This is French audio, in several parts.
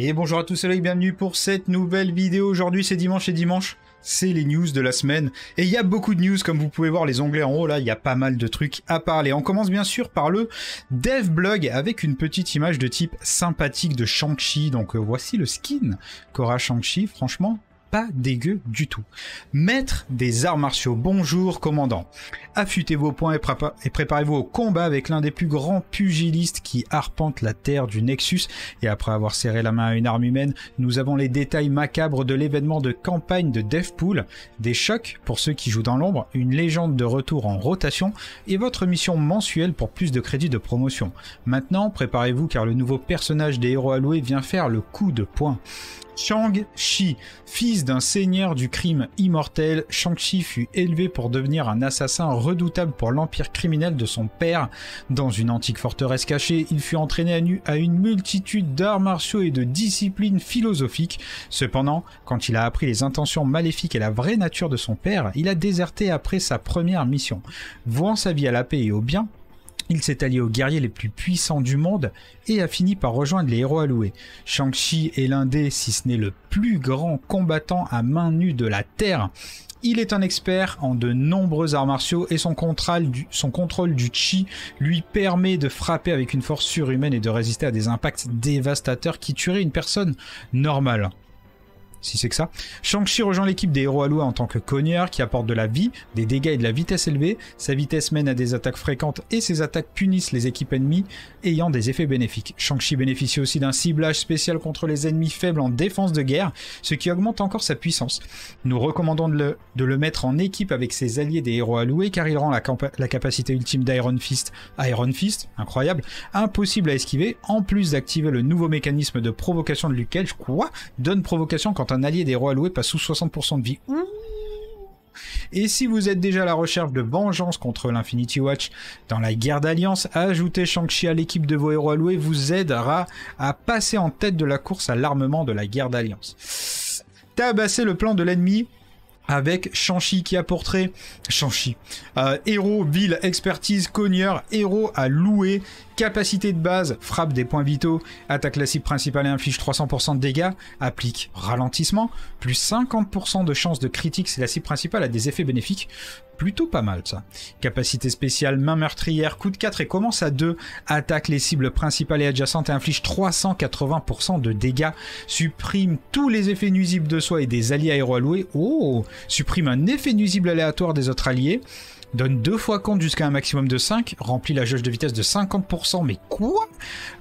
Et bonjour à tous, et bienvenue pour cette nouvelle vidéo. Aujourd'hui, c'est dimanche et dimanche, c'est les news de la semaine. Et il y a beaucoup de news, comme vous pouvez voir les onglets en haut, là, il y a pas mal de trucs à parler. On commence bien sûr par le dev blog avec une petite image de type sympathique de Shang-Chi. Donc euh, voici le skin qu'aura Shang-Chi, franchement, pas dégueu du tout. Maître des arts martiaux, bonjour commandant. Affûtez vos points et, et préparez-vous au combat avec l'un des plus grands pugilistes qui arpente la terre du Nexus. Et après avoir serré la main à une arme humaine, nous avons les détails macabres de l'événement de campagne de Deathpool, des chocs pour ceux qui jouent dans l'ombre, une légende de retour en rotation et votre mission mensuelle pour plus de crédits de promotion. Maintenant, préparez-vous car le nouveau personnage des héros alloués vient faire le coup de poing. Shang-Chi. Fils d'un seigneur du crime immortel, Shang-Chi fut élevé pour devenir un assassin redoutable pour l'empire criminel de son père. Dans une antique forteresse cachée, il fut entraîné à nu à une multitude d'arts martiaux et de disciplines philosophiques. Cependant, quand il a appris les intentions maléfiques et la vraie nature de son père, il a déserté après sa première mission. Vouant sa vie à la paix et au bien, il s'est allié aux guerriers les plus puissants du monde et a fini par rejoindre les héros alloués. Shang-Chi est l'un des, si ce n'est le plus grand combattant à main nue de la Terre. Il est un expert en de nombreux arts martiaux et son contrôle, du, son contrôle du chi lui permet de frapper avec une force surhumaine et de résister à des impacts dévastateurs qui tueraient une personne normale si c'est que ça. Shang-Chi rejoint l'équipe des héros alloués en tant que cogneur qui apporte de la vie, des dégâts et de la vitesse élevée. Sa vitesse mène à des attaques fréquentes et ses attaques punissent les équipes ennemies ayant des effets bénéfiques. Shang-Chi bénéficie aussi d'un ciblage spécial contre les ennemis faibles en défense de guerre, ce qui augmente encore sa puissance. Nous recommandons de le, de le mettre en équipe avec ses alliés des héros alloués car il rend la, capacité ultime d'Iron Fist, Iron Fist, incroyable, impossible à esquiver en plus d'activer le nouveau mécanisme de provocation de Luke quoi, donne provocation quand un allié des rois loués passe sous 60% de vie. et si vous êtes déjà à la recherche de vengeance contre l'Infinity Watch dans la guerre d'alliance, ajouter Shang-Chi à l'équipe de vos héros loués vous aidera à passer en tête de la course à l'armement de la guerre d'alliance. Tabasser le plan de l'ennemi avec Shanshi qui a portrait... euh, héros, ville, expertise, cogneur, héros à louer, capacité de base, frappe des points vitaux, attaque la cible principale et inflige 300% de dégâts, applique ralentissement, plus 50% de chance de critique si la cible principale a des effets bénéfiques. Plutôt pas mal ça. Capacité spéciale, main meurtrière, coup de 4 et commence à 2. Attaque les cibles principales et adjacentes et inflige 380% de dégâts. Supprime tous les effets nuisibles de soi et des alliés aéro-alloués. Oh Supprime un effet nuisible aléatoire des autres alliés donne deux fois compte jusqu'à un maximum de 5, remplit la jauge de vitesse de 50%, mais quoi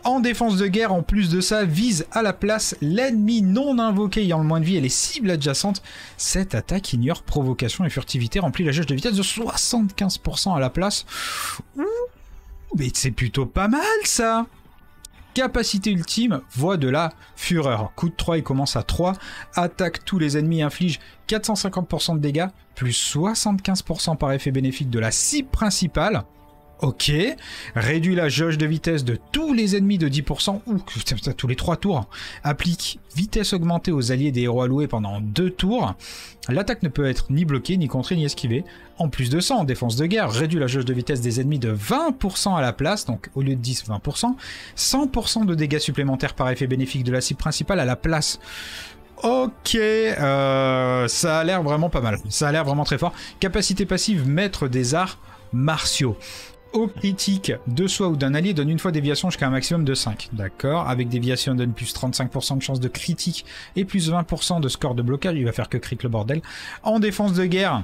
En défense de guerre, en plus de ça, vise à la place l'ennemi non invoqué ayant le moins de vie et les cibles adjacentes. Cette attaque ignore provocation et furtivité, remplit la jauge de vitesse de 75% à la place. mais c'est plutôt pas mal ça capacité ultime, voix de la fureur. Coup de 3, il commence à 3, attaque tous les ennemis inflige 450% de dégâts, plus 75% par effet bénéfique de la cible principale. Ok. Réduit la jauge de vitesse de tous les ennemis de 10%. ou tous les 3 tours. Applique vitesse augmentée aux alliés des héros alloués pendant 2 tours. L'attaque ne peut être ni bloquée, ni contrée, ni esquivée. En plus de 100 en défense de guerre, réduit la jauge de vitesse des ennemis de 20% à la place, donc au lieu de 10, 20%. 100% de dégâts supplémentaires par effet bénéfique de la cible principale à la place. Ok, euh, ça a l'air vraiment pas mal. Ça a l'air vraiment très fort. Capacité passive, maître des arts martiaux au critique de soi ou d'un allié donne une fois déviation jusqu'à un maximum de 5. D'accord Avec déviation, donne plus 35% de chance de critique et plus 20% de score de blocage. Il va faire que crit le bordel. En défense de guerre,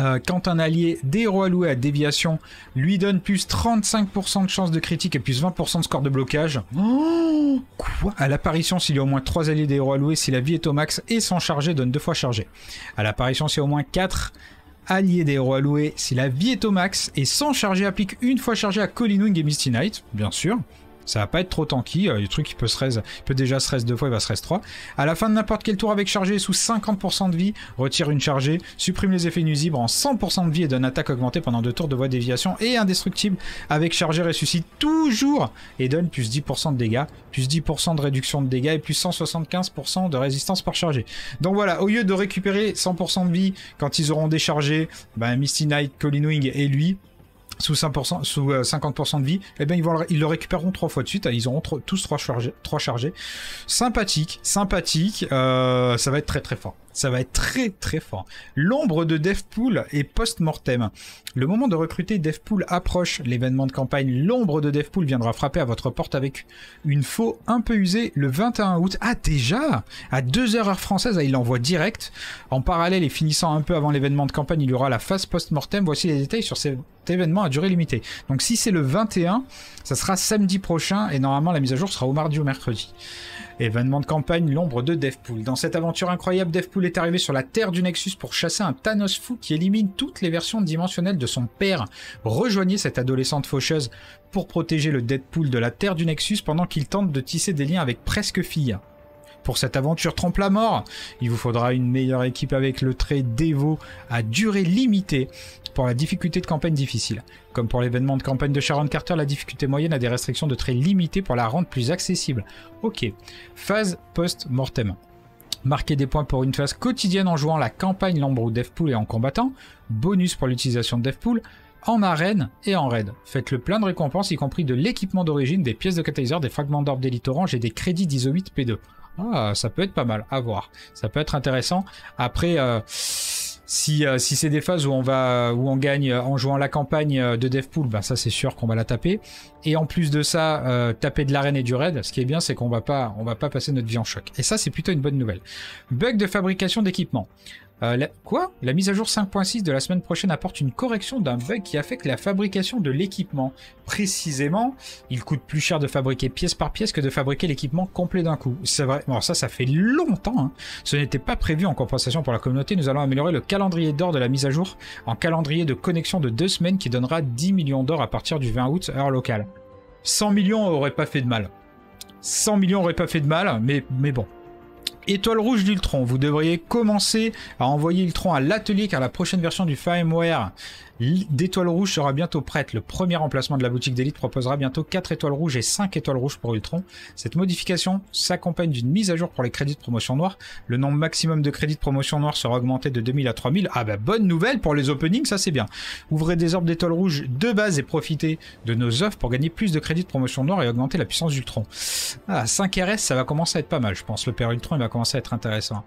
euh, quand un allié des rois alloués à déviation lui donne plus 35% de chance de critique et plus 20% de score de blocage. Oh quoi À l'apparition, s'il y a au moins 3 alliés des rois alloués, si la vie est au max et sans charger, donne 2 fois chargé. À l'apparition, s'il y a au moins 4 allié des rois alloués, si la vie est max, et sans charger applique une fois chargé à Wing et Misty Knight, bien sûr. Ça va pas être trop tanky. Euh, le truc, il peut, se peut déjà se deux fois, il va se reste trois. À la fin de n'importe quel tour avec chargé sous 50% de vie, retire une chargée, supprime les effets nuisibles en 100% de vie et donne attaque augmentée pendant deux tours de voie déviation et indestructible avec chargé ressuscite toujours et donne plus 10% de dégâts, plus 10% de réduction de dégâts et plus 175% de résistance par chargé. Donc voilà, au lieu de récupérer 100% de vie quand ils auront déchargé bah, Misty Knight, Colin Wing et lui, sous 5%, sous 50% euh, de vie, eh bien ils, vont, ils le récupéreront trois fois de suite. Ils auront tous trois chargés, trois chargés. Sympathique, sympathique. Euh, ça va être très très fort. Ça va être très très fort. L'ombre de Deathpool est post-mortem. Le moment de recruter Devpool approche. L'événement de campagne L'ombre de Deathpool viendra frapper à votre porte avec une faux un peu usée le 21 août. Ah déjà À 2h heure française, ah, il l'envoie direct. En parallèle et finissant un peu avant l'événement de campagne, il y aura la phase post-mortem. Voici les détails sur cet événement à durée limitée. Donc si c'est le 21, ça sera samedi prochain et normalement la mise à jour sera au mardi ou mercredi. Événement de campagne, l'ombre de Deathpool. Dans cette aventure incroyable, Deathpool est arrivé sur la terre du Nexus pour chasser un Thanos fou qui élimine toutes les versions dimensionnelles de son père. Rejoignez cette adolescente faucheuse pour protéger le Deadpool de la terre du Nexus pendant qu'il tente de tisser des liens avec presque fille. Pour cette aventure trompe la mort, il vous faudra une meilleure équipe avec le trait dévot à durée limitée pour la difficulté de campagne difficile. Comme pour l'événement de campagne de Sharon Carter, la difficulté moyenne a des restrictions de traits limitées pour la rendre plus accessible. Ok. Phase post-mortem. Marquez des points pour une phase quotidienne en jouant la campagne Lambrou Devpool et en combattant. Bonus pour l'utilisation de Devpool en arène et en raid. Faites le plein de récompenses, y compris de l'équipement d'origine, des pièces de catalyseur, des fragments d'orbe d'élite orange et des crédits d'ISO 8 P2. Ah, ça peut être pas mal, à voir. Ça peut être intéressant. Après, euh, si, euh, si c'est des phases où on, va, où on gagne euh, en jouant la campagne de Devpool, ben ça c'est sûr qu'on va la taper. Et en plus de ça, taper de l'arène et du raid, ce qui est bien, c'est qu'on va pas on va pas passer notre vie en choc. Et ça, c'est plutôt une bonne nouvelle. Bug de fabrication d'équipement. Euh, quoi La mise à jour 5.6 de la semaine prochaine apporte une correction d'un bug qui affecte la fabrication de l'équipement. Précisément, il coûte plus cher de fabriquer pièce par pièce que de fabriquer l'équipement complet d'un coup. C'est vrai. Alors ça, ça fait longtemps. Hein. Ce n'était pas prévu en compensation pour la communauté. Nous allons améliorer le calendrier d'or de la mise à jour en calendrier de connexion de deux semaines qui donnera 10 millions d'or à partir du 20 août heure locale. 100 millions aurait pas fait de mal. 100 millions aurait pas fait de mal, mais, mais bon. Étoile rouge d'Ultron, vous devriez commencer à envoyer Ultron à l'atelier car la prochaine version du firmware d'étoiles rouges sera bientôt prête. Le premier emplacement de la boutique d'élite proposera bientôt 4 étoiles rouges et 5 étoiles rouges pour Ultron. Cette modification s'accompagne d'une mise à jour pour les crédits de promotion noire. Le nombre maximum de crédits de promotion noire sera augmenté de 2000 à 3000. Ah bah bonne nouvelle pour les openings, ça c'est bien. Ouvrez des orbes d'étoiles rouges de base et profitez de nos offres pour gagner plus de crédits de promotion noire et augmenter la puissance d'Ultron. Ah, 5 RS, ça va commencer à être pas mal, je pense. Le père Ultron, il va commencer à être intéressant.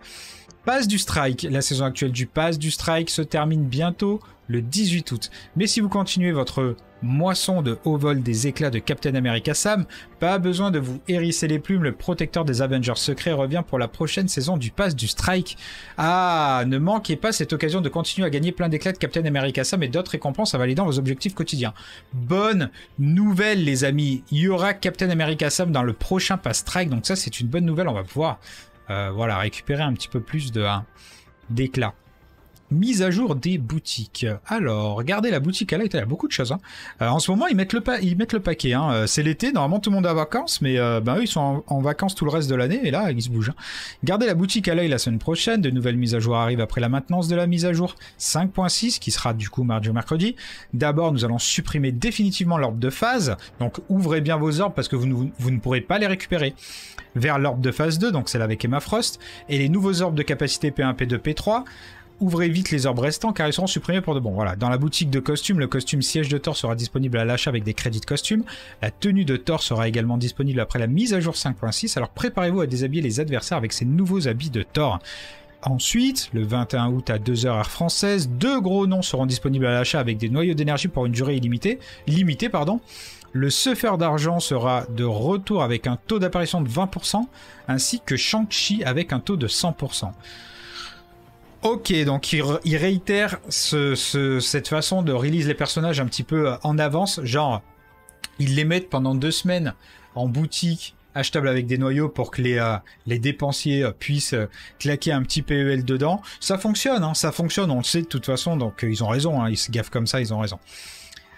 Pass du Strike. La saison actuelle du Pass du Strike se termine bientôt le 18 août. Mais si vous continuez votre moisson de haut vol des éclats de Captain America Sam, pas besoin de vous hérisser les plumes, le protecteur des Avengers secrets revient pour la prochaine saison du pass du strike. Ah, ne manquez pas cette occasion de continuer à gagner plein d'éclats de Captain America Sam et d'autres récompenses en validant vos objectifs quotidiens. Bonne nouvelle les amis, il y aura Captain America Sam dans le prochain pass strike, donc ça c'est une bonne nouvelle, on va pouvoir euh, voilà, récupérer un petit peu plus de hein, d'éclat. Mise à jour des boutiques. Alors, regardez la boutique à il y a beaucoup de choses. Hein. Euh, en ce moment, ils mettent le, pa ils mettent le paquet. Hein. Euh, c'est l'été, normalement tout le monde est en vacances, mais euh, ben, eux, ils sont en, vacances tout le reste de l'année, et là, ils se bougent. Hein. Gardez la boutique à l'œil la semaine prochaine. De nouvelles mises à jour arrivent après la maintenance de la mise à jour 5.6, qui sera du coup mardi ou mercredi. D'abord, nous allons supprimer définitivement l'ordre de phase. Donc, ouvrez bien vos orbes parce que vous vous ne pourrez pas les récupérer. Vers l'orbe de phase 2, donc celle avec Emma Frost, et les nouveaux orbes de capacité P1, P2, P3. Ouvrez vite les orbes restants car ils seront supprimés pour de bon. Voilà, dans la boutique de costumes, le costume siège de Thor sera disponible à l'achat avec des crédits de costume. La tenue de Thor sera également disponible après la mise à jour 5.6, alors préparez-vous à déshabiller les adversaires avec ces nouveaux habits de Thor. Ensuite, le 21 août à 2h heure française, deux gros noms seront disponibles à l'achat avec des noyaux d'énergie pour une durée illimitée, limitée pardon. Le suffer d'argent sera de retour avec un taux d'apparition de 20% ainsi que Shang-Chi avec un taux de 100%. Ok, donc il, réitèrent réitère cette façon de release les personnages un petit peu euh, en avance, genre ils les mettent pendant deux semaines en boutique achetable avec des noyaux pour que les, euh, dépensiers euh, puissent claquer un petit PEL dedans. Ça fonctionne, hein, ça fonctionne, on le sait de toute façon, donc ils ont raison, hein, ils se gaffent comme ça, ils ont raison.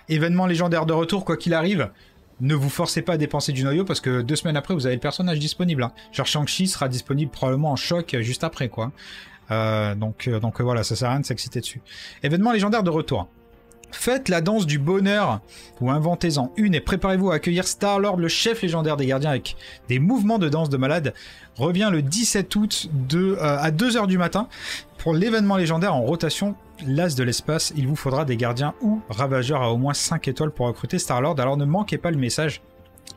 Événement légendaire de retour, quoi qu'il arrive, ne vous forcez pas à dépenser du noyau parce que deux semaines après, vous avez le personnage disponible. Hein. Genre Shang-Chi sera disponible probablement en choc juste après, quoi. Euh, donc, euh, donc euh, voilà, ça sert à rien de s'exciter dessus. Événement légendaire de retour. Faites la danse du bonheur ou inventez-en une et préparez-vous à accueillir Star-Lord, le chef légendaire des gardiens avec des mouvements de danse de malade. Revient le 17 août à 2h du matin pour l'événement légendaire en rotation l'As de l'espace. Il vous faudra des gardiens ou ravageurs à au moins 5 étoiles pour recruter Star-Lord, alors ne manquez pas le message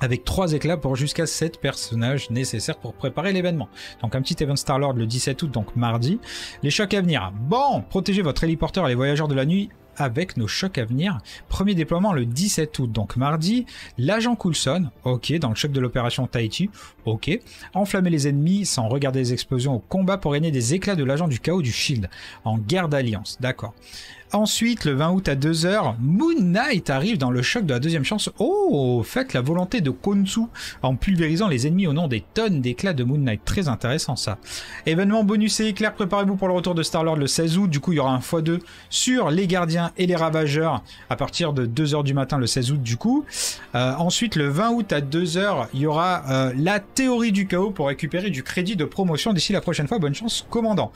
avec 3 éclats pour jusqu'à 7 personnages nécessaires pour préparer l'événement. Donc un petit event Star-Lord le 17 août, donc mardi. Les chocs à venir. Bon, protégez votre héliporteur et les voyageurs de la nuit avec nos chocs à venir. Premier déploiement le 17 août, donc mardi. L'agent Coulson, ok, dans le choc de l'opération Tahiti, ok. Enflammer les ennemis sans regarder les explosions au combat pour gagner des éclats de l'agent du chaos du Shield en guerre d'alliance, d'accord ensuite, le 20 août à 2h, Moon Knight arrive dans le choc de la deuxième chance. Oh, faites la volonté de Konsu en pulvérisant les ennemis au nom des tonnes d'éclats de Moon Knight. Très intéressant ça. Événement bonus et éclair, préparez-vous pour le retour de Star-Lord le 16 août. Du coup, il y aura un x2 sur les gardiens et les ravageurs à partir de 2h du matin le 16 août du coup. Euh, ensuite, le 20 août à 2h, il y aura euh, la théorie du chaos pour récupérer du crédit de promotion d'ici la prochaine fois. Bonne chance, commandant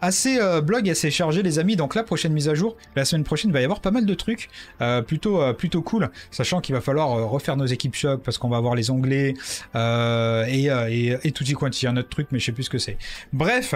assez euh, blog assez chargé les amis donc la prochaine mise à jour la semaine prochaine va y avoir pas mal de trucs euh, plutôt euh, plutôt cool sachant qu'il va falloir refaire nos équipes choc parce qu'on va avoir les onglets et, et, et tout y a un autre truc mais je sais plus ce que c'est bref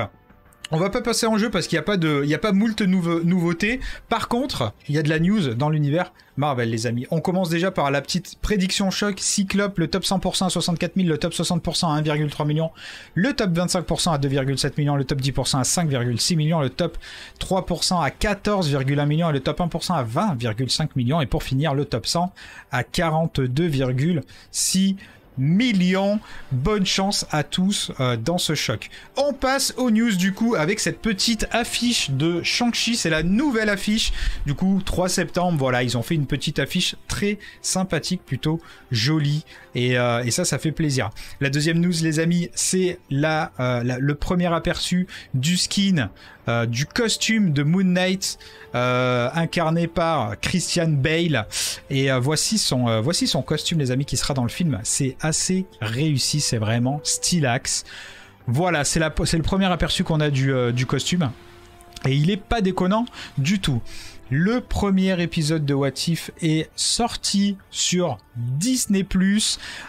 on va pas passer en jeu parce qu'il n'y a pas de, il y a pas moult nouveautés. Par contre, il y a de la news dans l'univers Marvel, les amis. On commence déjà par la petite prédiction choc. Cyclope, le top 100% à 64 000, le top 60% à 1,3 million, le top 25% à 2,7 millions, le top 10% à 5,6 millions, le top 3% à 14,1 millions et le top 1% à 20,5 millions. Et pour finir, le top 100 à 42,6 millions. Bonne chance à tous euh, dans ce choc. On passe aux news du coup avec cette petite affiche de Shang-Chi. C'est la nouvelle affiche du coup 3 septembre. Voilà, ils ont fait une petite affiche très sympathique, plutôt jolie. Et, euh, ça, ça fait plaisir. La deuxième news, les amis, c'est la, euh, le premier aperçu du skin, du costume de Moon Knight incarné par Christian Bale. Et voici, son, voici son costume, les amis, qui sera dans le film. C'est assez réussi, c'est vraiment stylax. Voilà, c'est le premier aperçu qu'on a du, euh, du costume. Et il n'est pas déconnant du tout. Le premier épisode de What If est sorti sur Disney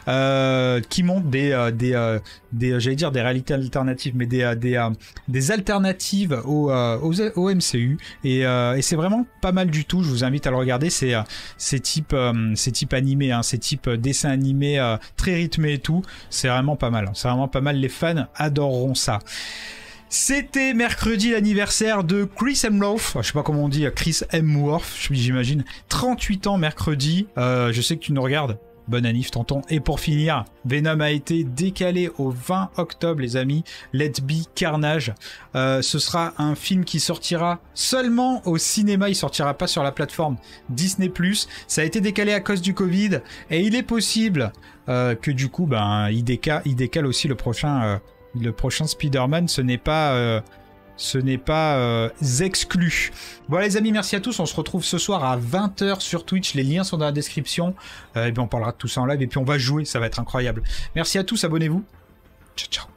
euh, qui montre des, euh, des, euh, des euh, j'allais dire des réalités alternatives, mais des, des, des alternatives au, aux, MCU. Et, et c'est vraiment pas mal du tout. Je vous invite à le regarder. C'est c'est type c'est type animé, hein, c'est type dessin animé très rythmé et tout. C'est vraiment pas mal. Hein. C'est vraiment pas mal. Les fans adoreront ça. C'était mercredi l'anniversaire de Chris Hemsworth. Je sais pas comment on dit, Chris Worf. j'imagine. 38 ans mercredi. Euh, je sais que tu nous regardes. Bonne année, tonton. Et pour finir, Venom a été décalé au 20 octobre, les amis. Let's Be Carnage. Euh, ce sera un film qui sortira seulement au cinéma. Il sortira pas sur la plateforme Disney+. Ça a été décalé à cause du Covid. Et il est possible euh, que du coup, ben, il décale aussi le prochain le prochain Spider-Man, ce n'est pas. Euh, ce n'est pas euh, exclu. Voilà les amis, merci à tous. On se retrouve ce soir à 20h sur Twitch. Les liens sont dans la description. Euh, et bien on parlera de tout ça en live et puis on va jouer, ça va être incroyable. Merci à tous, abonnez-vous. Ciao ciao.